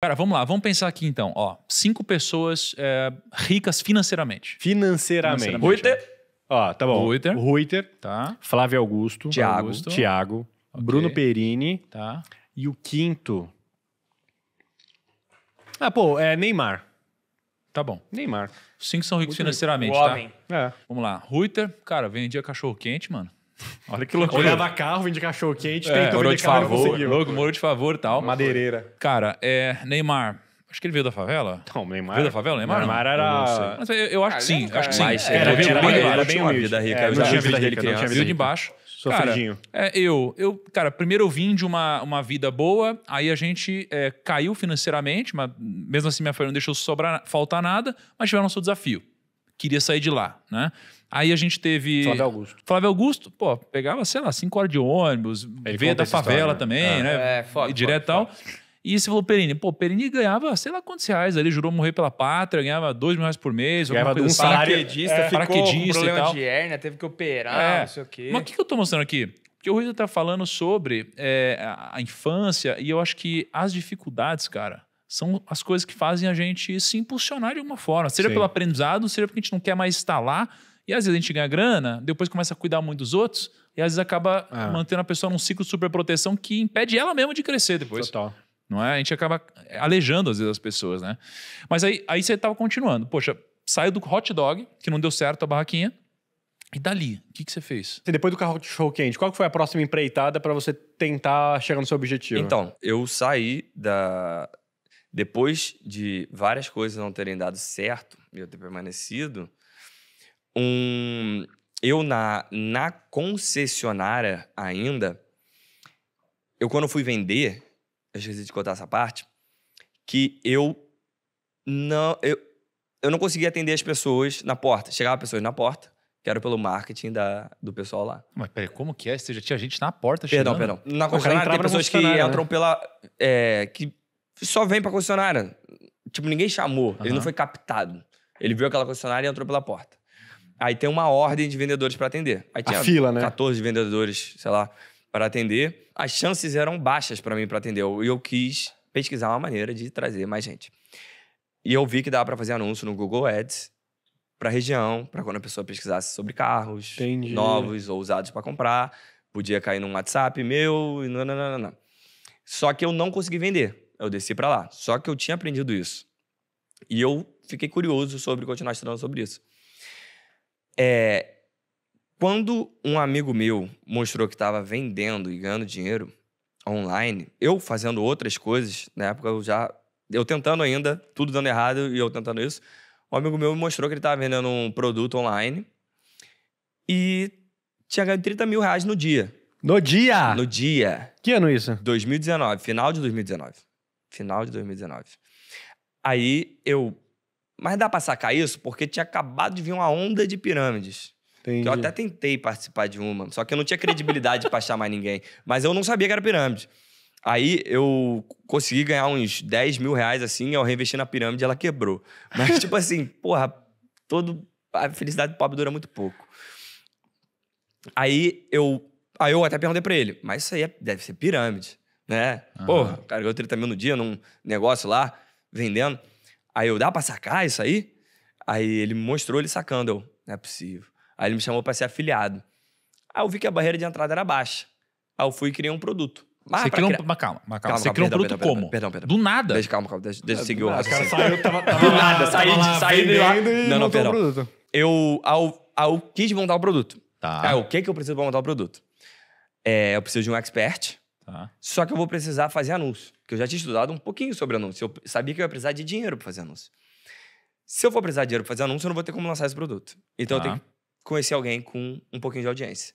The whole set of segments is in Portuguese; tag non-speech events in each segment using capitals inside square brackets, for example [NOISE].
Cara, vamos lá, vamos pensar aqui então. Ó, cinco pessoas é, ricas financeiramente. Financeiramente. Reuter. É. Ó, tá bom. Reuter. Reuter. Tá. Flávio Augusto. Tiago. Tiago. Okay. Bruno Perini. Tá. E o quinto. Ah, pô, é Neymar. Tá bom. Neymar. cinco são ricos Muito financeiramente, rico. tá? Homem. É. Vamos lá. Reuter, cara, vendia cachorro quente, mano. Olha que loucura. Olhava carro, vende cachorro quente, é, tentou de favor, Louco, morou de favor e tal. Madeireira. Cara, é, Neymar... Acho que ele veio da favela. Não, Neymar. Veio da favela, Neymar? Neymar não. era. Mas eu, acho que ah, sim, acho que sim. Mas, era, era, era, bem, era bem humilde. Vida rica, é, não tinha vida dele criança. tinha de baixo. Sofridinho. Cara, é, eu, eu, cara, primeiro eu vim de uma, uma vida boa, aí a gente é, caiu financeiramente, mas mesmo assim minha família não deixou sobrar, faltar nada, mas o nosso desafio. Queria sair de lá, né? Aí a gente teve. Flávio Augusto. Flávio Augusto, pô, pegava, sei lá, cinco horas de ônibus, Ele veio da favela história, né? também, é. né? É, foda. E direto tal. E você falou Perini. Pô, Perini ganhava sei lá quantos reais ali, jurou morrer pela pátria, ganhava dois mil reais por mês. Ganhava coisa, um assim. Paraquedista, é, ficou com problema de hérnia, teve que operar, é. não sei o quê. Mas o que, que eu tô mostrando aqui? Porque o Rui tá falando sobre é, a infância e eu acho que as dificuldades, cara, são as coisas que fazem a gente se impulsionar de alguma forma. Seja Sim. pelo aprendizado, seja porque a gente não quer mais estar lá, e às vezes a gente ganha grana, depois começa a cuidar muito dos outros, e às vezes acaba ah. mantendo a pessoa num ciclo de superproteção que impede ela mesma de crescer depois. Total. Não é? A gente acaba é, alejando às vezes as pessoas, né? Mas aí, aí você estava continuando. Poxa, saiu do hot dog, que não deu certo a barraquinha. E dali, o que, que você fez? E depois do carro de show quente, qual foi a próxima empreitada para você tentar chegar no seu objetivo? Então, eu saí da. Depois de várias coisas não terem dado certo e eu ter permanecido, um eu na na concessionária ainda eu quando fui vender, eu esqueci de contar essa parte, que eu não eu, eu não conseguia atender as pessoas na porta. Chegava pessoas na porta, que era pelo marketing da, do pessoal lá. Mas peraí, como que é? Você já tinha gente na porta perdão, chegando? Perdão, perdão. Na concessionária tem pessoas que né? entram pela... É, que só vem pra concessionária. Tipo, ninguém chamou. Ele não foi captado. Ele viu aquela concessionária e entrou pela porta. Aí tem uma ordem de vendedores para atender. Aí tinha a fila, né? 14 vendedores, sei lá, para atender. As chances eram baixas para mim para atender. E eu, eu quis pesquisar uma maneira de trazer mais gente. E eu vi que dava para fazer anúncio no Google Ads para região, para quando a pessoa pesquisasse sobre carros Entendi. novos ou usados para comprar, podia cair num WhatsApp meu e não, não, não, não. Só que eu não consegui vender. Eu desci para lá. Só que eu tinha aprendido isso. E eu fiquei curioso sobre continuar estudando sobre isso. É, quando um amigo meu mostrou que estava vendendo e ganhando dinheiro online, eu fazendo outras coisas, na época eu já. Eu tentando ainda, tudo dando errado e eu tentando isso. Um amigo meu me mostrou que ele estava vendendo um produto online e tinha ganho 30 mil reais no dia. No dia? No dia. Que ano isso? 2019, final de 2019. Final de 2019. Aí eu mas dá para sacar isso porque tinha acabado de vir uma onda de pirâmides. Que eu até tentei participar de uma, só que eu não tinha credibilidade para chamar ninguém. Mas eu não sabia que era pirâmide. Aí eu consegui ganhar uns 10 mil reais assim, eu reinvesti na pirâmide ela quebrou. Mas, [LAUGHS] tipo assim, porra, todo, a felicidade do pobre dura muito pouco. Aí eu, aí eu até perguntei pra ele, mas isso aí é, deve ser pirâmide, né? Uhum. Porra, cara ganhou 30 mil no dia num negócio lá, vendendo. Aí eu, dá pra sacar isso aí? Aí ele me mostrou ele sacando. Eu, não é possível. Aí ele me chamou para ser afiliado. Aí eu vi que a barreira de entrada era baixa. Aí eu fui e criei um produto. Mas você criou criar... Mas calma, calma, calma. Você criou um produto perdão, como? Perdão, perdão. Do nada? Deixa, calma, calma. Deixa, deixa eu seguir o ah, raciocínio. saiu, tava, tava Do nada, saí, lá, saí de lá. E não, não, perdão. Produto. Eu, ao, ao quis montar o produto. Tá. Aí, o que, que eu preciso para montar o produto? É, eu preciso de um expert Tá. Só que eu vou precisar fazer anúncio, porque eu já tinha estudado um pouquinho sobre anúncio. Eu sabia que eu ia precisar de dinheiro para fazer anúncio. Se eu for precisar de dinheiro para fazer anúncio, eu não vou ter como lançar esse produto. Então tá. eu tenho que conhecer alguém com um pouquinho de audiência.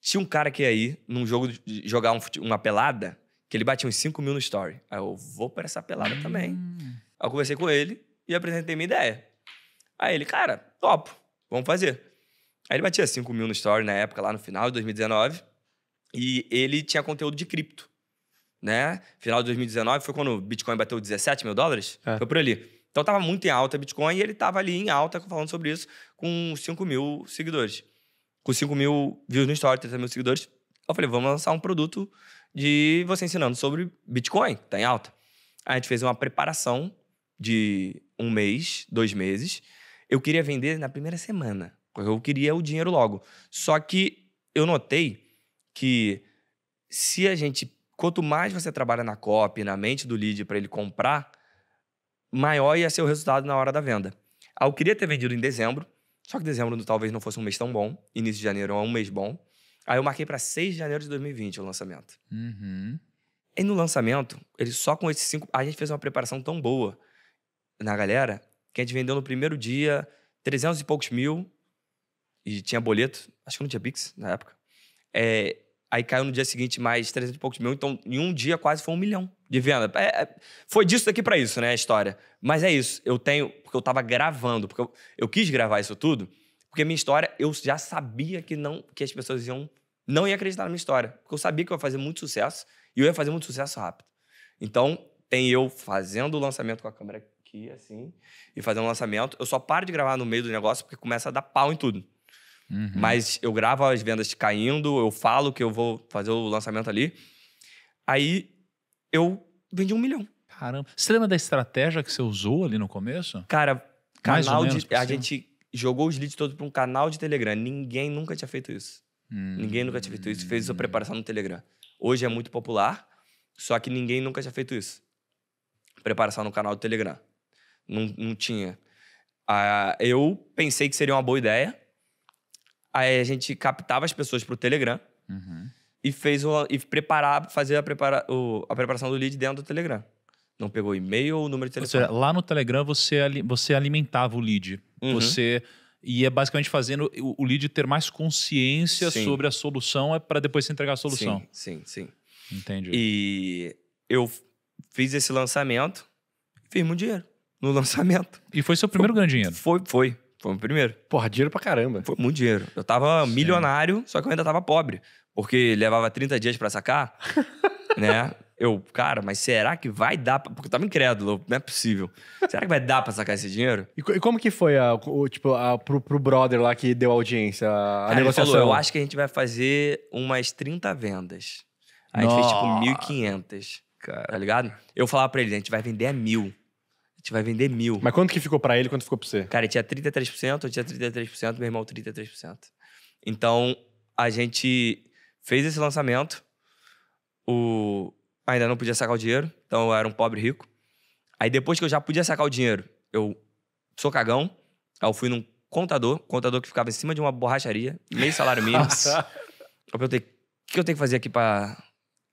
Tinha um cara que ia ir num jogo jogar um, uma pelada, que ele batia uns 5 mil no story. Aí eu vou para essa pelada hum. também. Aí eu conversei com ele e apresentei minha ideia. Aí ele, cara, top vamos fazer. Aí ele batia 5 mil no story na época, lá no final de 2019. E ele tinha conteúdo de cripto, né? Final de 2019 foi quando o Bitcoin bateu 17 mil dólares, é. foi por ali. Então estava muito em alta Bitcoin e ele estava ali em alta falando sobre isso com 5 mil seguidores. Com 5 mil views no story, 30 mil seguidores. Eu falei, vamos lançar um produto de você ensinando sobre Bitcoin, que tá em alta. A gente fez uma preparação de um mês, dois meses. Eu queria vender na primeira semana. Eu queria o dinheiro logo. Só que eu notei que se a gente. Quanto mais você trabalha na copy, na mente do lead para ele comprar, maior ia ser o resultado na hora da venda. Ah, eu queria ter vendido em dezembro, só que dezembro talvez não fosse um mês tão bom. Início de janeiro é um mês bom. Aí eu marquei para 6 de janeiro de 2020 o lançamento. Uhum. E no lançamento, ele só com esses cinco. A gente fez uma preparação tão boa na galera que a gente vendeu no primeiro dia 300 e poucos mil. E tinha boleto, acho que não tinha Pix na época. É, Aí caiu no dia seguinte mais 300 e poucos mil. Então, em um dia quase foi um milhão de venda. É, é foi disso daqui para isso, né, a história. Mas é isso. Eu tenho... Porque eu tava gravando. Porque eu, eu quis gravar isso tudo. Porque minha história, eu já sabia que não... Que as pessoas iam... Não iam acreditar na minha história. Porque eu sabia que eu ia fazer muito sucesso. E eu ia fazer muito sucesso rápido. Então, tem eu fazendo o lançamento com a câmera aqui, assim. E fazendo o lançamento. Eu só paro de gravar no meio do negócio. Porque começa a dar pau em tudo. Uhum. Mas eu gravo as vendas caindo, eu falo que eu vou fazer o lançamento ali. Aí eu vendi um milhão. Caramba. Você lembra da estratégia que você usou ali no começo? Cara, Mais canal menos, de. A gente jogou os leads todos para um canal de Telegram. Ninguém nunca tinha feito isso. Hum. Ninguém nunca tinha feito isso. Fez sua preparação no Telegram. Hoje é muito popular, só que ninguém nunca tinha feito isso. Preparação no canal do Telegram. Não, não tinha. Ah, eu pensei que seria uma boa ideia Aí a gente captava as pessoas pro Telegram uhum. e fez o, e preparar, fazer a, prepara, o, a preparação do lead dentro do Telegram. Não pegou e-mail ou número de telefone. Ou seja, lá no Telegram você, você alimentava o lead. Uhum. Você e é basicamente fazendo o lead ter mais consciência sim. sobre a solução é para depois você entregar a solução. Sim, sim, sim. Entendi. E eu fiz esse lançamento, fiz muito dinheiro no [LAUGHS] lançamento. E foi seu primeiro foi, grande dinheiro? Foi, foi. Foi o primeiro. Porra, dinheiro pra caramba. Foi muito dinheiro. Eu tava Sim. milionário, só que eu ainda tava pobre. Porque levava 30 dias para sacar, [LAUGHS] né? Eu, cara, mas será que vai dar? Pra... Porque eu tava incrédulo, não é possível. Será que vai dar pra sacar esse dinheiro? E, e como que foi, a, o, tipo, a, pro, pro brother lá que deu audiência, a cara, negociação? Falou, eu acho que a gente vai fazer umas 30 vendas. A gente Nossa. fez, tipo, 1.500, tá ligado? Eu falava pra ele, a gente vai vender a mil gente vai vender mil. Mas quanto que ficou para ele quanto ficou para você? Cara, eu tinha 33%, eu tinha 33%, meu irmão 33%. Então, a gente fez esse lançamento. O... Ainda não podia sacar o dinheiro, então eu era um pobre rico. Aí depois que eu já podia sacar o dinheiro, eu sou cagão. Aí eu fui num contador, contador que ficava em cima de uma borracharia, meio salário mínimo. [LAUGHS] eu perguntei, o que eu tenho que fazer aqui pra...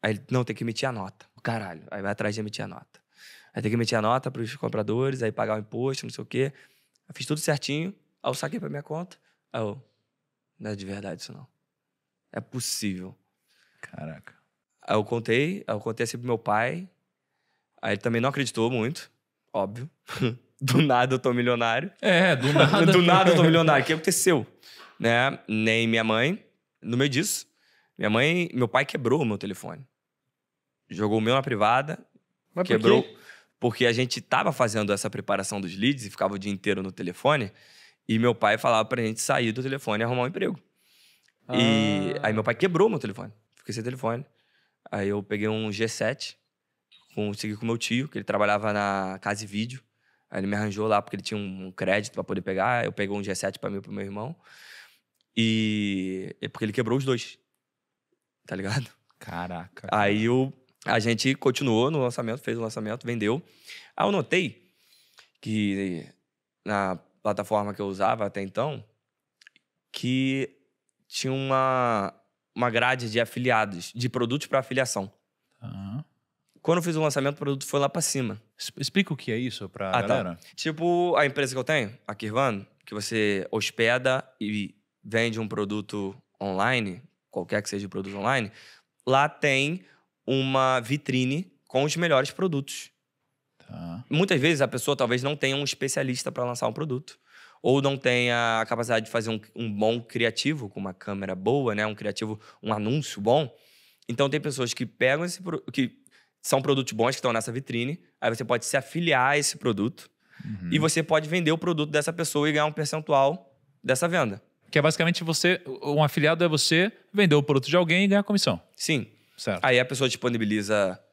Aí ele, não, tem que emitir a nota. Caralho. Aí vai atrás de emitir a nota. Aí tem que emitir a nota para os compradores, aí pagar o imposto, não sei o quê. Eu fiz tudo certinho, aí eu saquei para minha conta. Aí eu, não é de verdade isso não. É possível. Caraca. Aí eu contei, aí eu contei assim pro meu pai. Aí ele também não acreditou muito, óbvio. [LAUGHS] do nada eu tô milionário. É, do [LAUGHS] nada. do nada eu tô milionário. O que aconteceu? Né? Nem minha mãe. No meio disso, minha mãe, meu pai quebrou o meu telefone. Jogou o meu na privada. Mas quebrou. Por quê? porque a gente estava fazendo essa preparação dos leads e ficava o dia inteiro no telefone. E meu pai falava pra gente sair do telefone e arrumar um emprego. Ah. E aí meu pai quebrou meu telefone. Fiquei sem telefone. Aí eu peguei um G7, consegui com meu tio, que ele trabalhava na casa e vídeo. Aí ele me arranjou lá porque ele tinha um crédito para poder pegar. Eu peguei um G7 para mim e pro meu irmão. E. é Porque ele quebrou os dois. Tá ligado? Caraca. Aí eu a gente continuou no lançamento, fez o lançamento, vendeu. Aí ah, eu notei que na plataforma que eu usava até então, que tinha uma, uma grade de afiliados, de produtos para afiliação. Uhum. Quando eu fiz o lançamento, o produto foi lá para cima. Explica o que é isso para ah, tá. galera. Tá. Tipo, a empresa que eu tenho, a Kirvan, que você hospeda e vende um produto online, qualquer que seja o produto online, lá tem uma vitrine com os melhores produtos. Tá. Muitas vezes a pessoa talvez não tenha um especialista para lançar um produto ou não tenha a capacidade de fazer um, um, bom criativo, com uma câmera boa, né? Um criativo, um anúncio bom. Então tem pessoas que pegam esse que são produtos bons que estão nessa vitrine, aí você pode se afiliar a esse produto uhum. e você pode vender o produto dessa pessoa e ganhar um percentual dessa venda. Que é basicamente você, um afiliado é você vender o produto de alguém e ganhar comissão. Sim. Certo. Aí a pessoa disponibiliza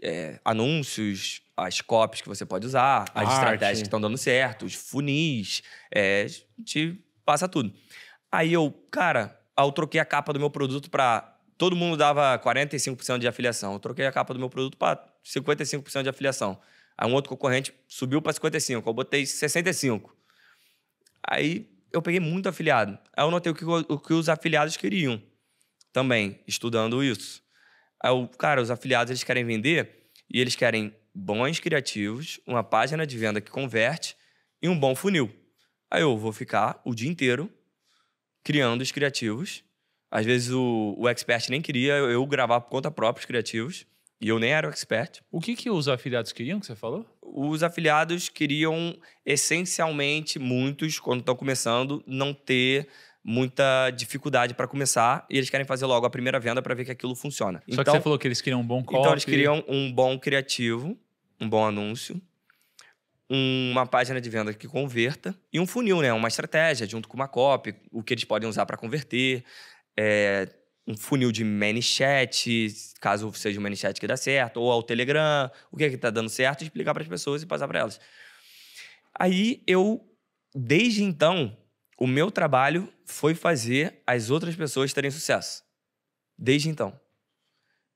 é, anúncios, as copies que você pode usar, as Arte. estratégias que estão dando certo, os funis, é, te passa tudo. Aí eu, cara, eu troquei a capa do meu produto para todo mundo dava 45% de afiliação. Eu troquei a capa do meu produto para 55% de afiliação. Aí um outro concorrente subiu para 55, eu botei 65. Aí eu peguei muito afiliado. Aí eu notei o que, o que os afiliados queriam também estudando isso. Aí, eu, cara, os afiliados eles querem vender e eles querem bons criativos, uma página de venda que converte e um bom funil. Aí eu vou ficar o dia inteiro criando os criativos. Às vezes o, o expert nem queria eu, gravar por conta própria os criativos. E eu nem era o expert. O que, que os afiliados queriam que você falou? Os afiliados queriam, essencialmente, muitos, quando estão começando, não ter muita dificuldade para começar e eles querem fazer logo a primeira venda para ver que aquilo funciona. Só então, que você então, falou que eles queriam um bom copy. Então eles queriam um bom criativo, um bom anúncio, uma página de venda que converta e um funil, né? Uma estratégia junto com uma copy, o que eles podem usar para converter, é, um funil de ManyChat, caso seja o ManyChat que dá certo, ou ao Telegram, o que é que tá dando certo, explicar para as pessoas e passar para elas. Aí eu, desde então, o meu trabalho foi fazer as outras pessoas terem sucesso. Desde então.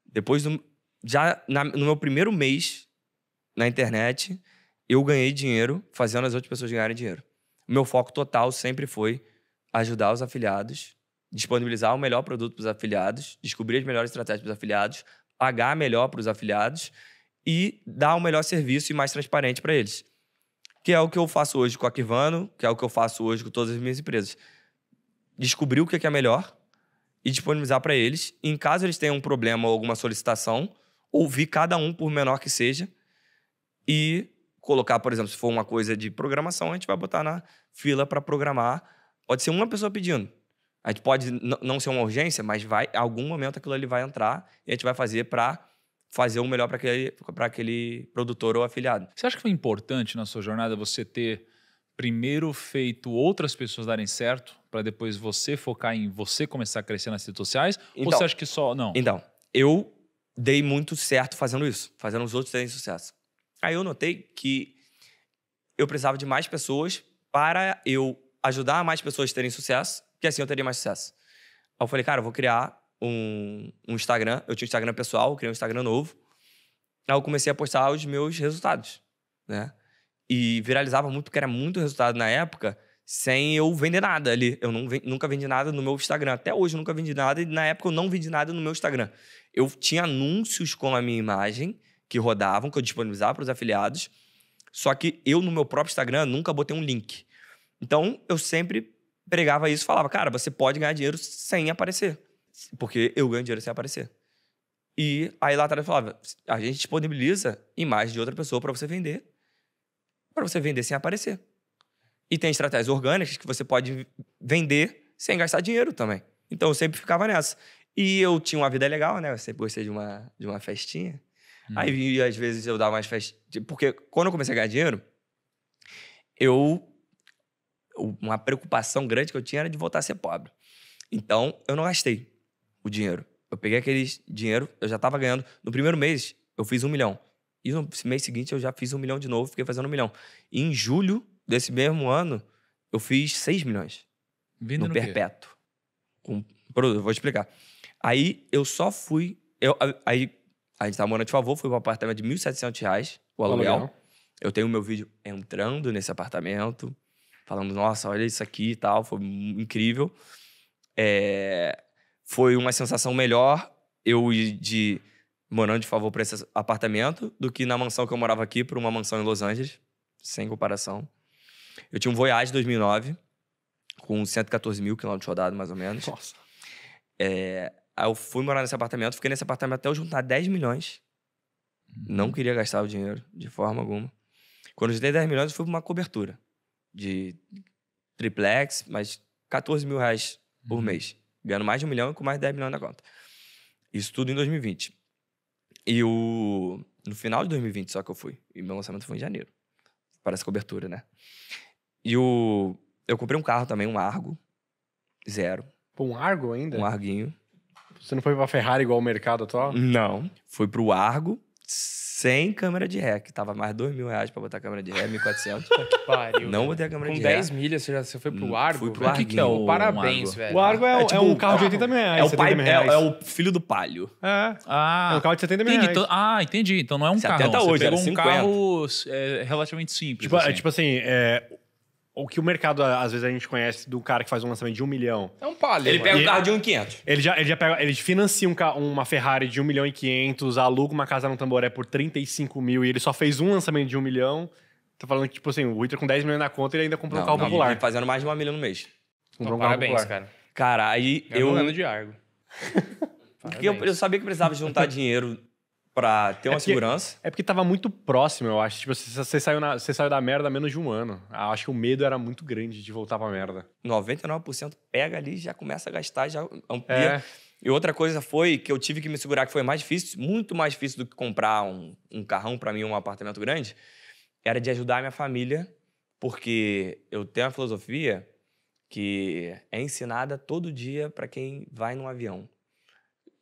Depois do. Já na, no meu primeiro mês na internet, eu ganhei dinheiro fazendo as outras pessoas ganharem dinheiro. O meu foco total sempre foi ajudar os afiliados, disponibilizar o melhor produto para os afiliados, descobrir as melhores estratégias para os afiliados, pagar melhor para os afiliados e dar o melhor serviço e mais transparente para eles que é o que eu faço hoje com a Kivano, que é o que eu faço hoje com todas as minhas empresas. Descobrir o que é, é melhor e disponibilizar para eles. E em caso eles tenham um problema ou alguma solicitação, ouvir cada um, por menor que seja, e colocar, por exemplo, se for uma coisa de programação, a gente vai botar na fila para programar. Pode ser uma pessoa pedindo. A gente pode não ser uma urgência, mas vai, algum momento aquilo ali vai entrar e a gente vai fazer para fazer o um melhor para aquele, aquele produtor ou afiliado. Você acha que foi importante na sua jornada você ter primeiro feito outras pessoas darem certo para depois você focar em você começar a crescer nas redes sociais? Então, ou você acha que só. Não. Então, eu dei muito certo fazendo isso, fazendo os outros terem sucesso. Aí eu notei que eu precisava de mais pessoas para eu ajudar mais pessoas a terem sucesso, que assim eu teria mais sucesso. Aí eu falei, cara, eu vou criar um, um Instagram. Eu tinha um Instagram pessoal, criei um Instagram novo. Aí eu comecei a postar os meus resultados, né? E viralizava muito, porque era muito resultado na época, sem eu vender nada ali. Eu nunca vendi nada no meu Instagram. Até hoje eu nunca vendi nada, e na época eu não vendi nada no meu Instagram. Eu tinha anúncios com a minha imagem, que rodavam, que eu disponibilizava para os afiliados. Só que eu, no meu próprio Instagram, nunca botei um link. Então, eu sempre pregava isso falava, cara, você pode ganhar dinheiro sem aparecer. Porque eu ganho dinheiro sem aparecer. E aí lá atrás falava: a gente disponibiliza imagem de outra pessoa para você vender, para você vender sem aparecer. E tem estratégias orgânicas que você pode vender sem gastar dinheiro também. Então eu sempre ficava nessa. E eu tinha uma vida legal, né? Eu sempre gostei de uma, de uma festinha. Hum. Aí às vezes eu dava mais festas. Porque quando eu comecei a ganhar dinheiro, eu. Uma preocupação grande que eu tinha era de voltar a ser pobre. Então eu não gastei o dinheiro. Eu peguei aquele dinheiro, eu já estava ganhando. No primeiro mês, eu fiz um milhão. E no mês seguinte, eu já fiz um milhão de novo, fiquei fazendo um milhão. E em julho desse mesmo ano, eu fiz seis milhões. Vindo no, no perpétuo. Com produto, vou explicar. Aí eu só fui. Eu, aí a gente estava morando de favor, fui para apartamento de R$ 1.700, o aluguel. Eu tenho o meu vídeo entrando nesse apartamento, falando, nossa, olha isso aqui e tal, foi incrível. É foi uma sensação melhor eu ir de morando de favor para esse apartamento do que na mansão que eu morava aqui para uma mansão em Los Angeles, sem comparação. Eu tinha um Voyage 2009 com 114 mil quilômetros rodados, mais ou menos. Nossa. É, aí eu fui morar nesse apartamento, fiquei nesse apartamento até eu juntar 10 milhões. Uhum. Não queria gastar o dinheiro de forma alguma. Quando eu juntei 10 milhões, eu fui para uma cobertura de triplex, mas 14 mil reais por uhum. mês ganhando mais de um milhão e com mais de 10 milhões na conta. Isso tudo em 2020. E o... no final de 2020 só que eu fui. E meu lançamento foi em janeiro. Parece cobertura, né? E o... eu comprei um carro também, um Argo. Zero. Pô, um Argo ainda? Um Arguinho. Você não foi pra Ferrari igual o mercado atual? Não. Fui pro Argo, sem câmera de ré, que tava mais dois mil reais pra botar câmera de ré, 1.400. que pariu. Não botei a câmera Com de ré. Com 10 milhas, você, já, você foi pro hum, Argo? Fui pro Argo. O que, que é o Parabéns, velho. O Argo é, é, tipo, é um tipo, carro de 80 mil reais. É o, pai, é, é, o filho do Palio. É. Ah, é um carro de 70 mil reais. Entendi. Ah, entendi. Então não é um tá carro. Você pegou um 50. carro relativamente simples. Tipo é, assim, tipo assim é, o que o mercado, às vezes, a gente conhece do cara que faz um lançamento de um milhão. É um palio. Ele mano. pega um carro de 1,500. um Ele já, ele já pega, ele financia um uma Ferrari de 1 milhão e 500, aluga uma casa no Tamboré por 35 mil e ele só fez um lançamento de 1 milhão. Tá falando que, tipo assim, o Wither com 10 milhões na conta ele ainda comprou não, um carro não, popular. Ele tá fazendo mais de uma milhão no mês. Comprou então, um parabéns, popular. cara. Cara, aí eu... eu... Um ano de Argo. [LAUGHS] Porque eu, eu, sabia que precisava juntar [LAUGHS] dinheiro Pra ter é uma porque, segurança. É porque tava muito próximo, eu acho. Tipo, você, você saiu na, você saiu da merda há menos de um ano. Eu ah, acho que o medo era muito grande de voltar pra merda. 99% pega ali, já começa a gastar, já amplia. É. E outra coisa foi que eu tive que me segurar, que foi mais difícil, muito mais difícil do que comprar um, um carrão para mim, um apartamento grande, era de ajudar a minha família, porque eu tenho uma filosofia que é ensinada todo dia para quem vai num avião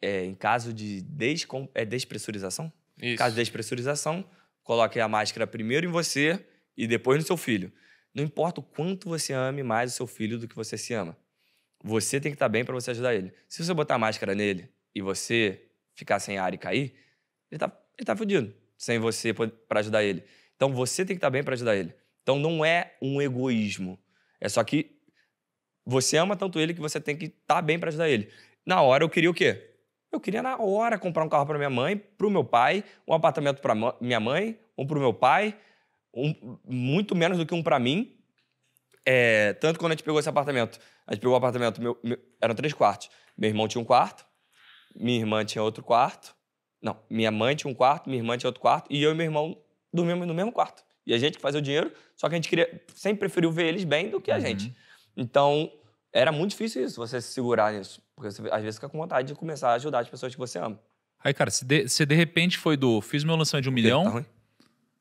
é, em caso de descom... é despressurização? Isso. caso de despressurização, coloque a máscara primeiro em você e depois no seu filho. Não importa o quanto você ame mais o seu filho do que você se ama. Você tem que estar tá bem para você ajudar ele. Se você botar a máscara nele e você ficar sem ar e cair, ele tá, ele tá fudido sem você para ajudar ele. Então você tem que estar tá bem para ajudar ele. Então não é um egoísmo. É só que você ama tanto ele que você tem que estar tá bem para ajudar ele. Na hora eu queria o quê? Eu queria na hora comprar um carro para minha mãe, para o meu pai, um apartamento para minha mãe, um para o meu pai, um, muito menos do que um para mim. É, tanto quando a gente pegou esse apartamento, a gente pegou o um apartamento, meu, meu, eram três quartos. Meu irmão tinha um quarto, minha irmã tinha outro quarto. Não, minha mãe tinha um quarto, minha irmã tinha outro quarto, e eu e meu irmão dormíamos no mesmo quarto. E a gente que fazia o dinheiro, só que a gente queria, sempre preferiu ver eles bem do que a uhum. gente. Então, era muito difícil isso, você se segurar nisso. Porque você, às vezes fica com vontade de começar a ajudar as pessoas que você ama. Aí, cara, se de, se de repente foi do fiz meu lançamento de um milhão, tá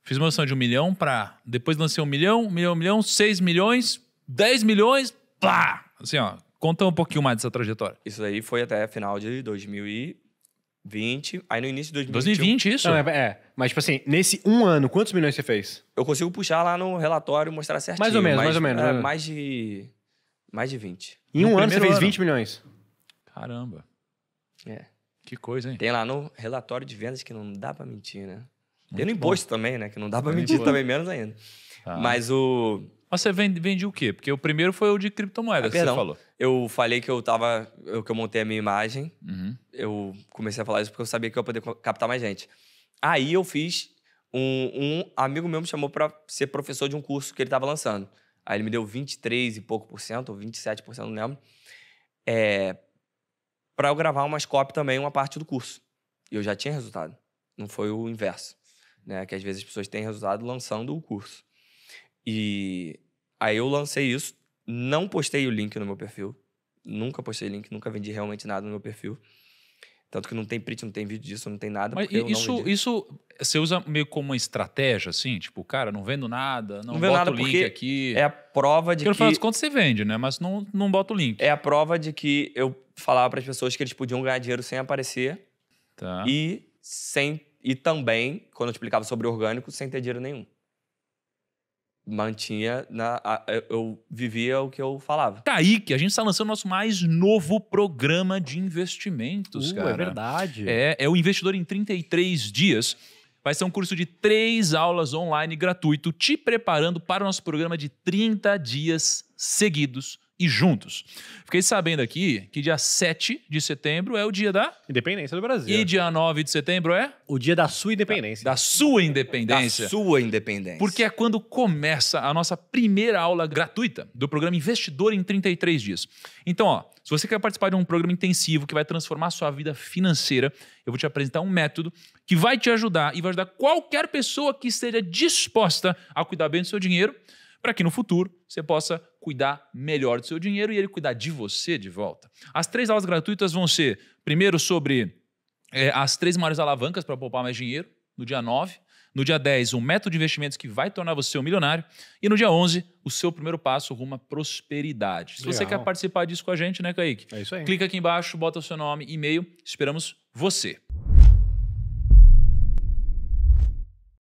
fiz uma lançamento de um milhão pra depois lancei um milhão, um milhão, um milhão, seis milhões, dez milhões, pá! Assim, ó, conta um pouquinho mais dessa trajetória. Isso aí foi até final de 2020, aí no início de 2020. 2020, isso? Não, é, é, mas tipo assim, nesse um ano, quantos milhões você fez? Eu consigo puxar lá no relatório e mostrar certinho. Mais ou menos, mais ou menos. É, né? mais de mais de 20. Em um ano você fez ano. 20 milhões. Caramba. É. Que coisa, hein? Tem lá no relatório de vendas que não dá para mentir, né? Muito Tem no imposto bom. também, né? Que não dá para mentir também, menos ainda. Tá. Mas o. Mas você vende, vende o quê? Porque o primeiro foi o de criptomoedas, ah, que você falou. Eu falei que eu tava. Eu, que eu montei a minha imagem. Uhum. Eu comecei a falar isso porque eu sabia que eu ia poder captar mais gente. Aí eu fiz. Um, um amigo meu me chamou para ser professor de um curso que ele estava lançando. Aí ele me deu 23 e pouco por cento, ou 27 por cento, não lembro. É, para eu gravar umas scope também, uma parte do curso. E eu já tinha resultado. Não foi o inverso. Né? Que às vezes as pessoas têm resultado lançando o curso. E aí eu lancei isso, não postei o link no meu perfil. Nunca postei link, nunca vendi realmente nada no meu perfil. Tanto que não tem print, não tem vídeo disso, não tem nada. Mas isso, isso você usa meio como uma estratégia, assim? Tipo, cara, não vendo nada, não, não boto o link aqui. É a prova de porque, que. Porque no final você vende, né? Mas não, não bota o link. É a prova de que eu falava para as pessoas que eles podiam ganhar dinheiro sem aparecer. Tá. E sem. E também, quando eu explicava sobre orgânico, sem ter dinheiro nenhum mantinha na a, eu vivia o que eu falava. Tá que a gente está lançando nosso mais novo programa de investimentos, uh, é cara. É verdade. É, é o investidor em 33 dias. Vai ser um curso de três aulas online gratuito, te preparando para o nosso programa de 30 dias seguidos e juntos. Fiquei sabendo aqui que dia 7 de setembro é o dia da Independência do Brasil. E dia 9 de setembro é o dia da sua independência. Da, da sua independência. Da sua independência. Porque é quando começa a nossa primeira aula gratuita do programa Investidor em 33 dias. Então, ó, se você quer participar de um programa intensivo que vai transformar sua vida financeira, eu vou te apresentar um método que vai te ajudar e vai ajudar qualquer pessoa que esteja disposta a cuidar bem do seu dinheiro para que no futuro você possa cuidar melhor do seu dinheiro e ele cuidar de você de volta. As três aulas gratuitas vão ser, primeiro, sobre é, as três maiores alavancas para poupar mais dinheiro, no dia 9. No dia 10, um método de investimentos que vai tornar você um milionário. E no dia 11, o seu primeiro passo rumo à prosperidade. Se Legal. você quer participar disso com a gente, né, Kaique? É isso aí. Clica aqui embaixo, bota o seu nome, e-mail. Esperamos você.